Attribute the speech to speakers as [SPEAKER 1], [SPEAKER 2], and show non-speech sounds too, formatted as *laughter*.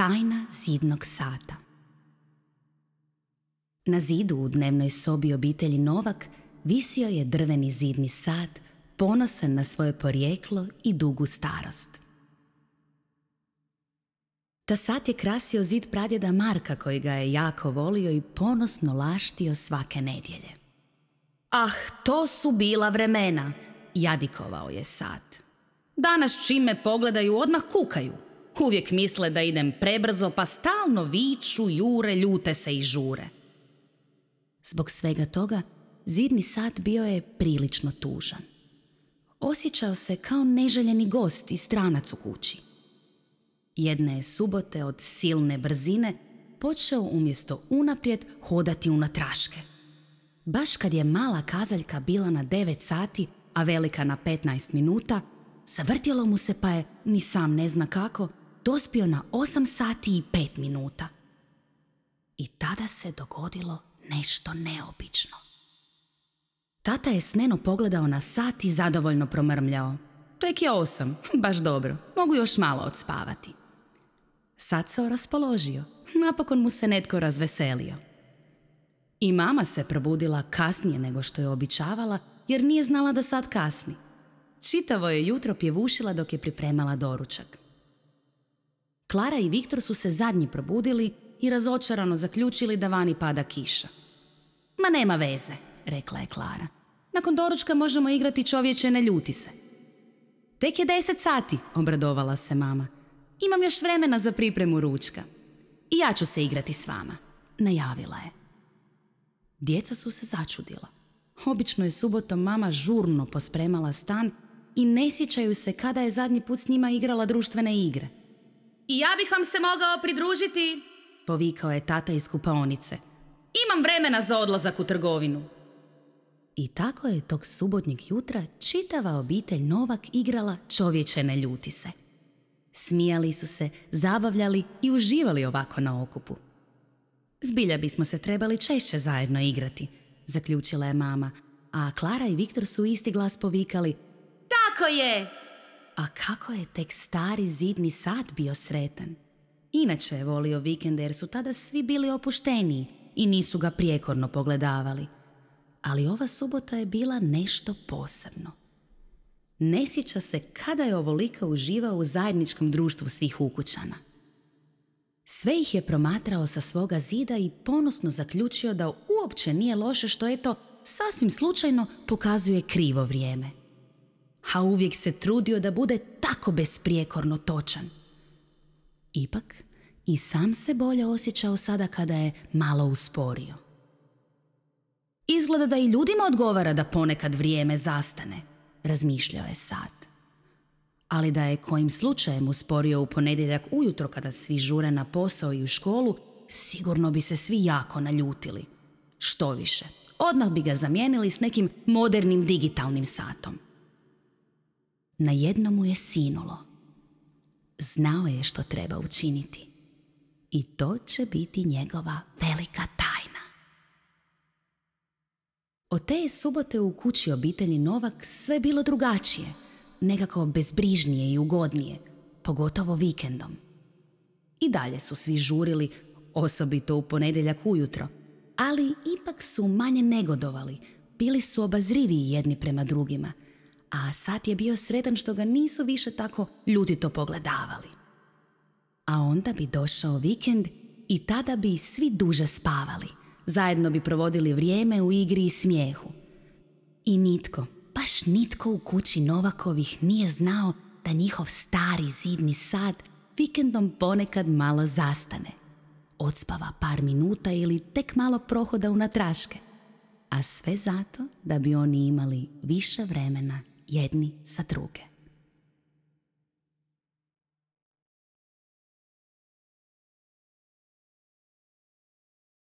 [SPEAKER 1] Tajna zidnog sata Na zidu u dnevnoj sobi obitelji Novak visio je drveni zidni sat ponosan na svoje porijeklo i dugu starost. Ta sat je krasio zid pradjeda Marka koji ga je jako volio i ponosno laštio svake nedjelje. Ah, to su bila vremena, jadikovao je sat. Danas čime pogledaju odmah kukaju – Uvijek misle da idem prebrzo, pa stalno viču, jure, ljute se i žure. Zbog svega toga, zidni sat bio je prilično tužan. Osjećao se kao neželjeni gost i stranac u kući. Jedne je subote od silne brzine počeo umjesto unaprijed hodati u natraške. Baš kad je mala kazaljka bila na 9 sati, a velika na 15 minuta, savrtjelo mu se pa je, ni sam ne zna kako, dospio na 8 sati i 5 minuta. I tada se dogodilo nešto neobično. Tata je sneno pogledao na sat i zadovoljno promrmljao. Tek je osam, *laughs* baš dobro, mogu još malo odspavati. Sad se raspoložio, napokon mu se netko razveselio. I mama se probudila kasnije nego što je običavala, jer nije znala da sad kasni. Čitavo je jutro pjevušila dok je pripremala doručak. Klara i Viktor su se zadnji probudili i razočarano zaključili da vani pada kiša. Ma nema veze, rekla je Klara. Nakon doručka možemo igrati čovječe, ne ljuti se. Tek je deset sati, obradovala se mama. Imam još vremena za pripremu ručka. I ja ću se igrati s vama, najavila je. Djeca su se začudila. Obično je subotom mama žurno pospremala stan i ne sjećaju se kada je zadnji put s njima igrala društvene igre – i ja bih vam se mogao pridružiti, povikao je tata iz kupaonice. Imam vremena za odlazak u trgovinu. I tako je tog subotnjeg jutra čitava obitelj Novak igrala čovječene ljuti se. Smijali su se, zabavljali i uživali ovako na okupu. Zbilja bismo se trebali češće zajedno igrati, zaključila je mama, a Klara i Viktor su isti glas povikali. Tako je! a kako je tek stari zidni sat bio sretan. Inače je volio vikende jer su tada svi bili opušteniji i nisu ga prijekorno pogledavali. Ali ova subota je bila nešto posebno. Ne sjeća se kada je ovolika uživao u zajedničkom društvu svih ukućana. Sve ih je promatrao sa svoga zida i ponosno zaključio da uopće nije loše što je to sasvim slučajno pokazuje krivo vrijeme a uvijek se trudio da bude tako besprijekorno točan. Ipak, i sam se bolje osjećao sada kada je malo usporio. Izgleda da i ljudima odgovara da ponekad vrijeme zastane, razmišljao je sad. Ali da je kojim slučajem usporio u ponedjeljak ujutro kada svi žure na posao i u školu, sigurno bi se svi jako naljutili. Što više, odmah bi ga zamijenili s nekim modernim digitalnim satom – na jednom mu je sinulo. Znao je što treba učiniti. I to će biti njegova velika tajna. O te je subote u kući obitelji Novak sve bilo drugačije, nekako bezbrižnije i ugodnije, pogotovo vikendom. I dalje su svi žurili, osobito u ponedjeljak ujutro, ali ipak su manje negodovali, bili su obazriviji jedni prema drugima – a Sat je bio sretan što ga nisu više tako to pogledavali. A onda bi došao vikend i tada bi svi duže spavali. Zajedno bi provodili vrijeme u igri i smijehu. I nitko, baš nitko u kući Novakovih nije znao da njihov stari zidni sad vikendom ponekad malo zastane. Odspava par minuta ili tek malo prohoda u natraške. A sve zato da bi oni imali više vremena jedni za druge.